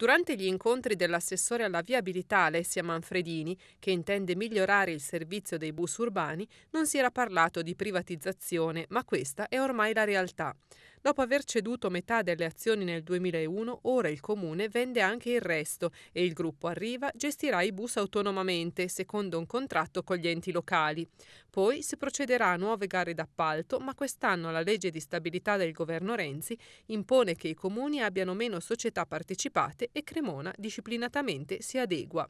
Durante gli incontri dell'assessore alla viabilità Alessia Manfredini, che intende migliorare il servizio dei bus urbani, non si era parlato di privatizzazione, ma questa è ormai la realtà. Dopo aver ceduto metà delle azioni nel 2001, ora il comune vende anche il resto e il gruppo Arriva gestirà i bus autonomamente, secondo un contratto con gli enti locali. Poi si procederà a nuove gare d'appalto, ma quest'anno la legge di stabilità del governo Renzi impone che i comuni abbiano meno società partecipate e Cremona disciplinatamente si adegua.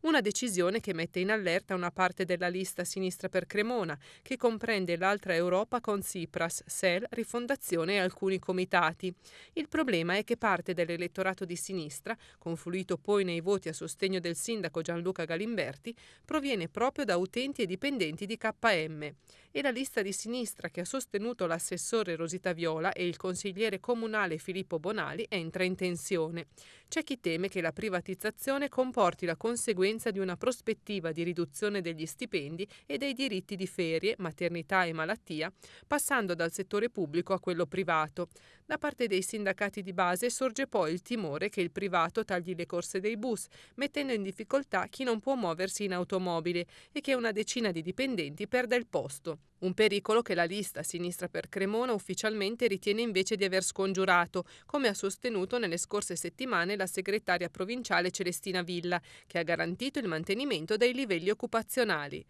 Una decisione che mette in allerta una parte della lista sinistra per Cremona, che comprende l'altra Europa con Tsipras, SEL, Rifondazione e alcuni comitati. Il problema è che parte dell'elettorato di sinistra, confluito poi nei voti a sostegno del sindaco Gianluca Galimberti, proviene proprio da utenti e dipendenti di KM. E la lista di sinistra che ha sostenuto l'assessore Rosita Viola e il consigliere comunale Filippo Bonali entra in tensione. C'è chi teme che la privatizzazione comporti la conseguenza conseguenza di una prospettiva di riduzione degli stipendi e dei diritti di ferie, maternità e malattia, passando dal settore pubblico a quello privato. Da parte dei sindacati di base sorge poi il timore che il privato tagli le corse dei bus, mettendo in difficoltà chi non può muoversi in automobile e che una decina di dipendenti perda il posto. Un pericolo che la lista Sinistra per Cremona ufficialmente ritiene invece di aver scongiurato, come ha sostenuto nelle scorse settimane la segretaria provinciale Celestina Villa, che ha garantito garantito il mantenimento dei livelli occupazionali.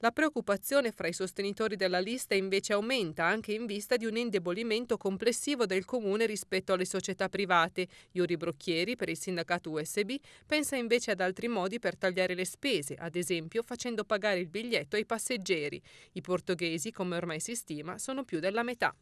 La preoccupazione fra i sostenitori della lista invece aumenta anche in vista di un indebolimento complessivo del comune rispetto alle società private. Iuri Brocchieri, per il sindacato USB, pensa invece ad altri modi per tagliare le spese, ad esempio facendo pagare il biglietto ai passeggeri. I portoghesi, come ormai si stima, sono più della metà.